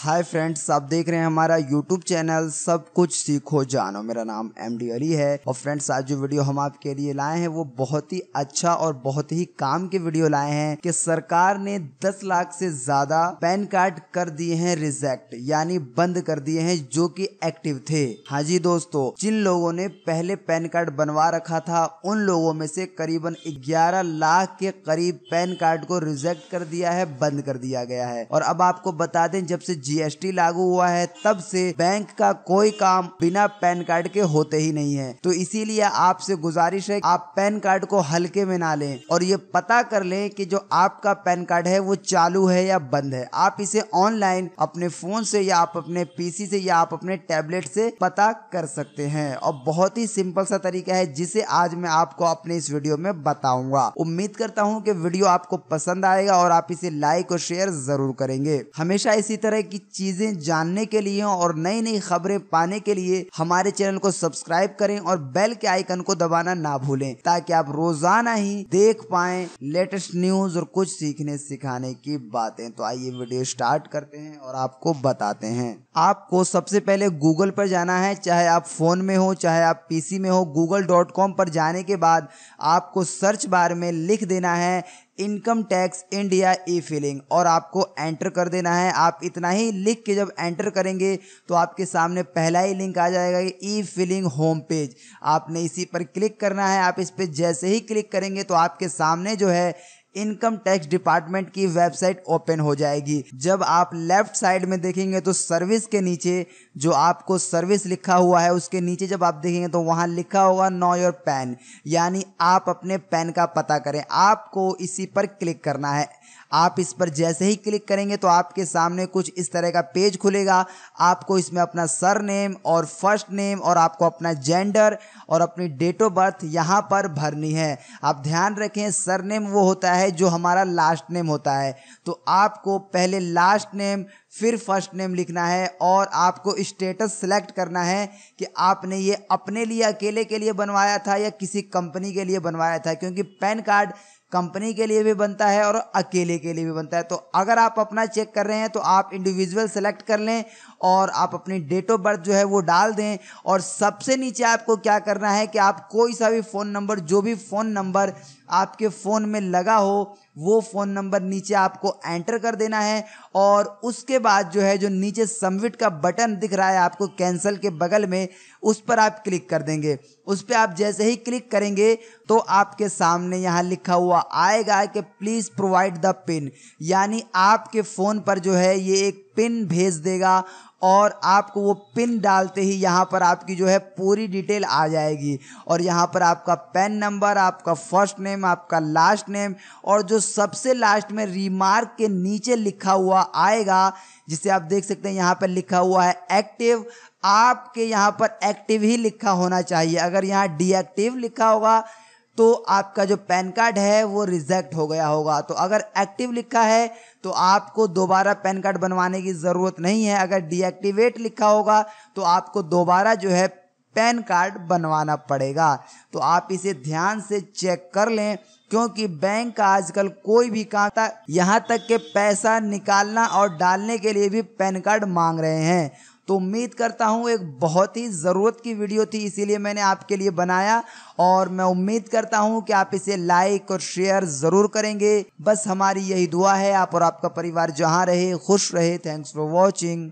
hi friends आप देख रहे हैं हमारा यूट्यूब चैनल सब कुछ सीखो जानो मेरा नाम एम डी अली है और फ्रेंड्स आज जो वीडियो हम आपके लिए लाए हैं वो बहुत ही अच्छा और बहुत ही काम के वीडियो लाए हैं कि सरकार ने 10 लाख से ज्यादा पैन कार्ड कर दिए हैं रिजेक्ट यानी बंद कर दिए हैं जो कि एक्टिव थे हाँ जी दोस्तों जिन लोगों ने पहले पैन कार्ड बनवा रखा था उन लोगों में से करीबन ग्यारह लाख के करीब पैन कार्ड को रिजेक्ट कर दिया है बंद कर दिया गया है और अब आपको बता दें जब से जीएसटी लागू हुआ है तब से बैंक का कोई काम बिना पैन कार्ड के होते ही नहीं है तो इसीलिए आपसे गुजारिश है आप पैन कार्ड को हल्के में ना लें और ये पता कर लें कि जो आपका पैन कार्ड है वो चालू है या बंद है आप इसे ऑनलाइन अपने फोन से या आप अपने पीसी से या आप अपने टैबलेट से पता कर सकते हैं और बहुत ही सिंपल सा तरीका है जिसे आज मैं आपको अपने इस वीडियो में बताऊंगा उम्मीद करता हूँ कि वीडियो आपको पसंद आएगा और आप इसे लाइक और शेयर जरूर करेंगे हमेशा इसी तरह की की चीजें जानने के लिए और नई नई खबरें पाने के लिए हमारे चैनल को सब्सक्राइब करें और बेल के आइकन को दबाना ना भूलें ताकि आप रोजाना ही देख पाए लेटेस्ट न्यूज और कुछ सीखने सिखाने की बातें तो आइए वीडियो स्टार्ट करते हैं और आपको बताते हैं आपको सबसे पहले गूगल पर जाना है चाहे आप फ़ोन में हो चाहे आप पीसी में हो गूगल डॉट कॉम पर जाने के बाद आपको सर्च बार में लिख देना है income tax India e filing और आपको एंटर कर देना है आप इतना ही लिख के जब एंटर करेंगे तो आपके सामने पहला ही लिंक आ जाएगा ई फिलिंग होम पेज आपने इसी पर क्लिक करना है आप इस पर जैसे ही क्लिक करेंगे तो आपके सामने जो है इनकम टैक्स डिपार्टमेंट की वेबसाइट ओपन हो जाएगी जब आप लेफ्ट साइड में देखेंगे तो सर्विस के नीचे जो आपको सर्विस लिखा हुआ है उसके नीचे जब आप देखेंगे तो वहां लिखा होगा नो योर पैन यानी आप अपने पैन का पता करें आपको इसी पर क्लिक करना है आप इस पर जैसे ही क्लिक करेंगे तो आपके सामने कुछ इस तरह का पेज खुलेगा आपको इसमें अपना सर नेम और फर्स्ट नेम और आपको अपना जेंडर और अपनी डेट ऑफ बर्थ यहाँ पर भरनी है आप ध्यान रखें सर नेम वो होता है है जो हमारा लास्ट नेम होता है तो आपको पहले लास्ट नेम फिर फर्स्ट नेम लिखना है और आपको स्टेटस सेलेक्ट करना है कि आपने ये अपने लिए अकेले के लिए बनवाया था या किसी कंपनी के लिए बनवाया था क्योंकि पैन कार्ड कंपनी के लिए भी बनता है और अकेले के लिए भी बनता है तो अगर आप अपना चेक कर रहे हैं तो आप इंडिविजुअल सेलेक्ट कर लें और आप अपनी डेट ऑफ बर्थ जो है वो डाल दें और सबसे नीचे आपको क्या करना है कि आप कोई सा भी फ़ोन नंबर जो भी फ़ोन नंबर आपके फ़ोन में लगा हो वो फ़ोन नंबर नीचे आपको एंटर कर देना है और उसके बाद जो है जो नीचे सबमिट का बटन दिख रहा है आपको कैंसिल के बगल में उस पर आप क्लिक कर देंगे उस पर आप जैसे ही क्लिक करेंगे तो आपके सामने यहाँ लिखा हुआ आएगा कि प्लीज़ प्रोवाइड द पिन यानी आपके फ़ोन पर जो है ये एक पिन भेज देगा और आपको वो पिन डालते ही यहाँ पर आपकी जो है पूरी डिटेल आ जाएगी और यहाँ पर आपका पेन नंबर आपका फर्स्ट नेम आपका लास्ट नेम और जो सबसे लास्ट में रिमार्क के नीचे लिखा हुआ आएगा जिसे आप देख सकते हैं यहाँ पर लिखा हुआ है एक्टिव आपके यहाँ पर एक्टिव ही लिखा होना चाहिए अगर यहाँ डीएक्टिव लिखा होगा तो आपका जो पैन कार्ड है वो रिजेक्ट हो गया होगा तो अगर एक्टिव लिखा है तो आपको दोबारा पैन कार्ड बनवाने की ज़रूरत नहीं है अगर डीएक्टिवेट लिखा होगा तो आपको दोबारा जो है पैन कार्ड बनवाना पड़ेगा तो आप इसे ध्यान से चेक कर लें क्योंकि बैंक का आजकल कोई भी काम था यहाँ तक के पैसा निकालना और डालने के लिए भी पैन कार्ड मांग रहे हैं तो उम्मीद करता हूँ एक बहुत ही ज़रूरत की वीडियो थी इसीलिए मैंने आपके लिए बनाया और मैं उम्मीद करता हूँ कि आप इसे लाइक और शेयर ज़रूर करेंगे बस हमारी यही दुआ है आप और आपका परिवार जहाँ रहे खुश रहे थैंक्स फॉर वॉचिंग